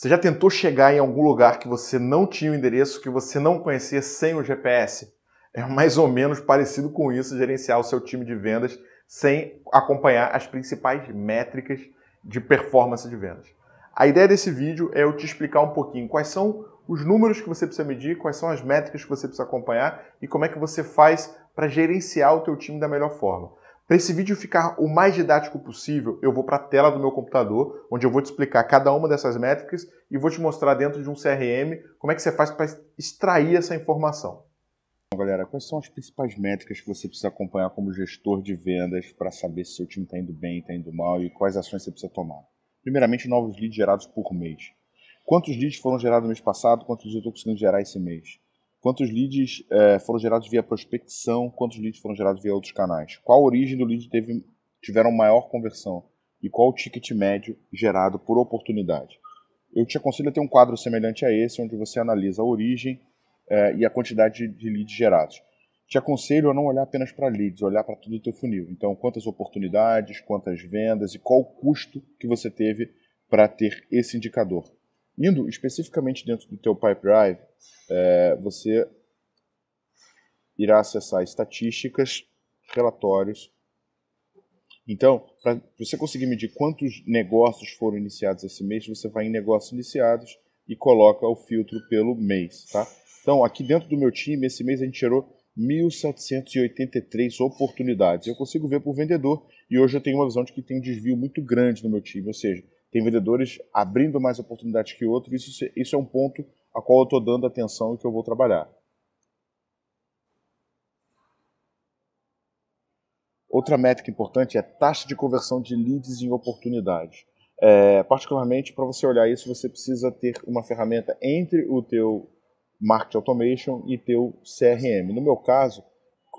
Você já tentou chegar em algum lugar que você não tinha o endereço, que você não conhecia sem o GPS? É mais ou menos parecido com isso gerenciar o seu time de vendas sem acompanhar as principais métricas de performance de vendas. A ideia desse vídeo é eu te explicar um pouquinho quais são os números que você precisa medir, quais são as métricas que você precisa acompanhar e como é que você faz para gerenciar o teu time da melhor forma. Para esse vídeo ficar o mais didático possível, eu vou para a tela do meu computador, onde eu vou te explicar cada uma dessas métricas e vou te mostrar dentro de um CRM como é que você faz para extrair essa informação. Bom, galera, quais são as principais métricas que você precisa acompanhar como gestor de vendas para saber se seu time está indo bem, está indo mal e quais ações você precisa tomar? Primeiramente, novos leads gerados por mês. Quantos leads foram gerados no mês passado? Quantos leads eu estou conseguindo gerar esse mês? Quantos leads é, foram gerados via prospecção? Quantos leads foram gerados via outros canais? Qual origem do lead teve, tiveram maior conversão? E qual o ticket médio gerado por oportunidade? Eu te aconselho a ter um quadro semelhante a esse, onde você analisa a origem é, e a quantidade de, de leads gerados. Te aconselho a não olhar apenas para leads, olhar para todo o teu funil. Então, quantas oportunidades, quantas vendas e qual o custo que você teve para ter esse indicador. Indo especificamente dentro do teu Pipedrive, é, você irá acessar estatísticas, relatórios. Então, para você conseguir medir quantos negócios foram iniciados esse mês, você vai em negócios iniciados e coloca o filtro pelo mês, tá? Então, aqui dentro do meu time, esse mês a gente gerou 1.783 oportunidades. Eu consigo ver por vendedor e hoje eu tenho uma visão de que tem um desvio muito grande no meu time, ou seja, tem vendedores abrindo mais oportunidades que outros. Isso, isso é um ponto a qual eu estou dando atenção e que eu vou trabalhar. Outra métrica importante é taxa de conversão de leads em oportunidades. É, particularmente para você olhar isso, você precisa ter uma ferramenta entre o teu Market Automation e teu CRM. No meu caso,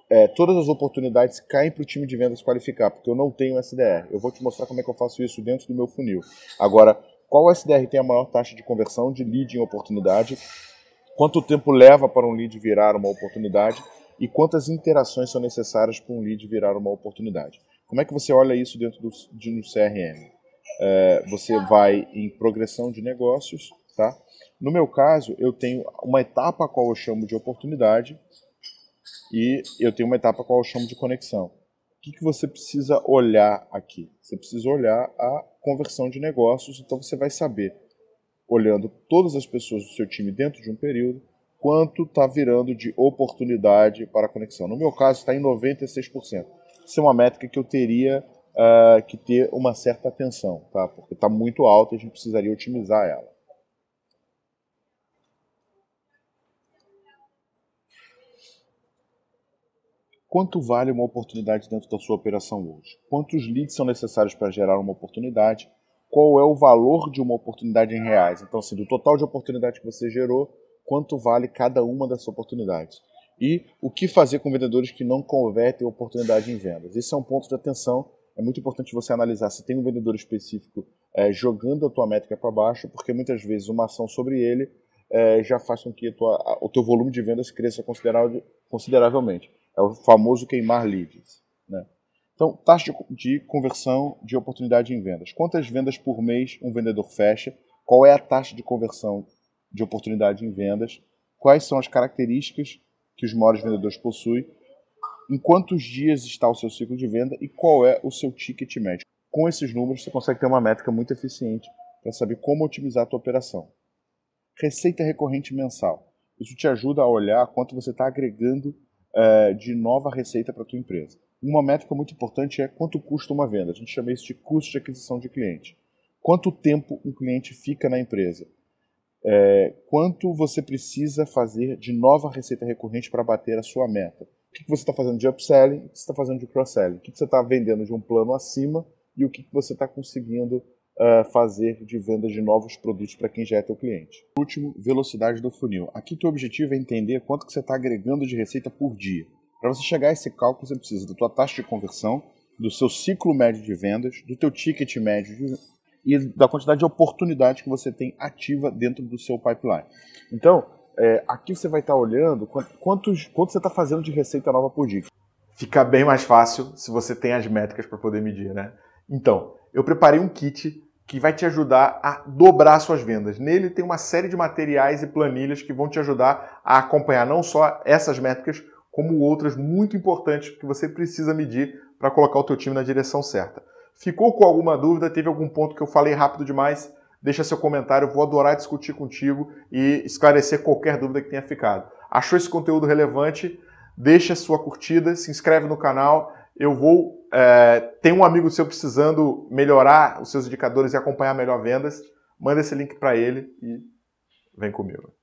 é, todas as oportunidades caem para o time de vendas qualificar, porque eu não tenho SDR. Eu vou te mostrar como é que eu faço isso dentro do meu funil. Agora, qual SDR tem a maior taxa de conversão de lead em oportunidade? Quanto tempo leva para um lead virar uma oportunidade? E quantas interações são necessárias para um lead virar uma oportunidade? Como é que você olha isso dentro do, de um CRM? É, você vai em progressão de negócios, tá? No meu caso, eu tenho uma etapa a qual eu chamo de oportunidade, e eu tenho uma etapa qual eu chamo de conexão. O que, que você precisa olhar aqui? Você precisa olhar a conversão de negócios, então você vai saber, olhando todas as pessoas do seu time dentro de um período, quanto está virando de oportunidade para a conexão. No meu caso, está em 96%. Isso é uma métrica que eu teria uh, que ter uma certa atenção, tá? porque está muito alta e a gente precisaria otimizar ela. Quanto vale uma oportunidade dentro da sua operação hoje? Quantos leads são necessários para gerar uma oportunidade? Qual é o valor de uma oportunidade em reais? Então, assim, do total de oportunidades que você gerou, quanto vale cada uma dessas oportunidades? E o que fazer com vendedores que não convertem oportunidade em vendas? Esse é um ponto de atenção. É muito importante você analisar se tem um vendedor específico é, jogando a tua métrica para baixo, porque muitas vezes uma ação sobre ele é, já faz com que tua, o teu volume de vendas cresça consideravelmente. É o famoso queimar leads. Né? Então, taxa de conversão de oportunidade em vendas. Quantas vendas por mês um vendedor fecha? Qual é a taxa de conversão de oportunidade em vendas? Quais são as características que os maiores vendedores possuem? Em quantos dias está o seu ciclo de venda e qual é o seu ticket médio? Com esses números, você consegue ter uma métrica muito eficiente para saber como otimizar a tua operação. Receita recorrente mensal. Isso te ajuda a olhar quanto você está agregando é, de nova receita para a tua empresa. Uma métrica muito importante é quanto custa uma venda. A gente chama isso de custo de aquisição de cliente. Quanto tempo um cliente fica na empresa? É, quanto você precisa fazer de nova receita recorrente para bater a sua meta? O que, você está fazendo de upselling? O que você está fazendo de cross-selling? O que, você está vendendo de um plano acima? E o que, que você está conseguindo uh, fazer de venda de novos produtos para quem já é teu cliente. Último, velocidade do funil. Aqui teu objetivo é entender quanto que você está agregando de receita por dia. Para você chegar a esse cálculo, você precisa da tua taxa de conversão, do seu ciclo médio de vendas, do teu ticket médio de, e da quantidade de oportunidade que você tem ativa dentro do seu pipeline. Então, é, aqui você vai estar tá olhando quantos, quanto você está fazendo de receita nova por dia. Fica bem mais fácil se você tem as métricas para poder medir, né? Então, eu preparei um kit que vai te ajudar a dobrar suas vendas. Nele tem uma série de materiais e planilhas que vão te ajudar a acompanhar não só essas métricas, como outras muito importantes que você precisa medir para colocar o teu time na direção certa. Ficou com alguma dúvida? Teve algum ponto que eu falei rápido demais? Deixa seu comentário, vou adorar discutir contigo e esclarecer qualquer dúvida que tenha ficado. Achou esse conteúdo relevante? Deixa sua curtida, se inscreve no canal eu vou. É, tem um amigo seu precisando melhorar os seus indicadores e acompanhar melhor vendas. Manda esse link para ele e vem comigo.